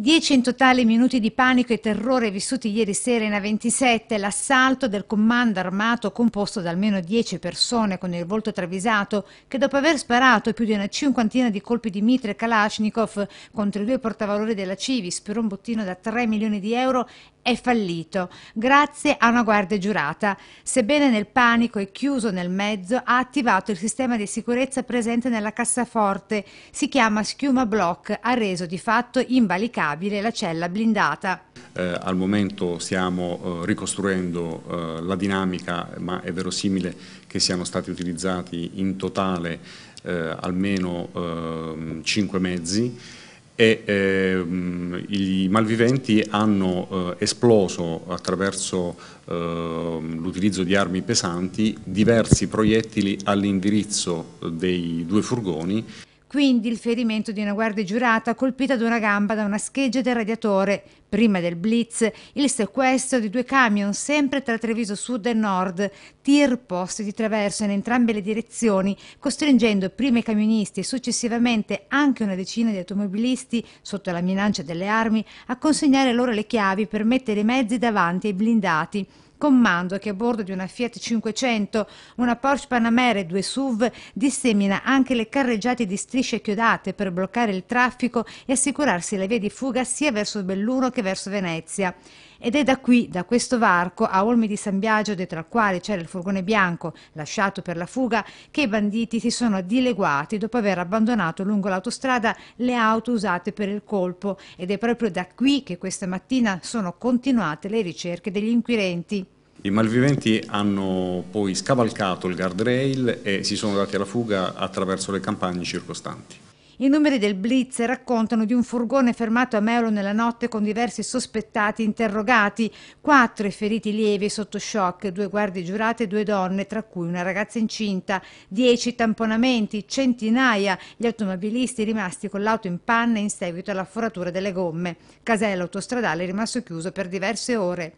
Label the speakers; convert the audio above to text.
Speaker 1: Dieci in totale minuti di panico e terrore vissuti ieri sera in A27, l'assalto del comando armato composto da almeno dieci persone con il volto travisato che dopo aver sparato più di una cinquantina di colpi di mitre Kalashnikov contro i due portavalori della Civis per un bottino da 3 milioni di euro è fallito grazie a una guardia giurata, sebbene nel panico e chiuso nel mezzo ha attivato il sistema di sicurezza presente nella cassaforte, si chiama schiuma block, ha reso di fatto invalicabile la cella blindata.
Speaker 2: Eh, al momento stiamo eh, ricostruendo eh, la dinamica, ma è verosimile che siano stati utilizzati in totale eh, almeno 5 ehm, mezzi e ehm, i malviventi hanno eh, esploso attraverso ehm, l'utilizzo di armi pesanti diversi proiettili all'indirizzo dei due furgoni.
Speaker 1: Quindi il ferimento di una guardia giurata colpita ad una gamba da una scheggia del radiatore Prima del blitz, il sequestro di due camion sempre tra Treviso Sud e Nord, tir posti di traverso in entrambe le direzioni, costringendo prima i camionisti e successivamente anche una decina di automobilisti, sotto la minaccia delle armi, a consegnare loro le chiavi per mettere i mezzi davanti ai blindati comando che a bordo di una Fiat 500, una Porsche Panamera e due SUV dissemina anche le carreggiate di strisce chiodate per bloccare il traffico e assicurarsi la via di fuga sia verso Belluno che anche verso Venezia. Ed è da qui, da questo varco, a Olmi di San Biagio, dietro al quale c'era il furgone bianco lasciato per la fuga, che i banditi si sono dileguati dopo aver abbandonato lungo l'autostrada le auto usate per il colpo ed è proprio da qui che questa mattina sono continuate le ricerche degli inquirenti.
Speaker 2: I malviventi hanno poi scavalcato il guardrail e si sono dati alla fuga attraverso le campagne circostanti.
Speaker 1: I numeri del Blitz raccontano di un furgone fermato a Meulo nella notte con diversi sospettati interrogati, quattro i feriti lievi sotto shock, due guardie giurate e due donne, tra cui una ragazza incinta, dieci tamponamenti, centinaia gli automobilisti rimasti con l'auto in panne in seguito alla foratura delle gomme. Casello autostradale rimasto chiuso per diverse ore.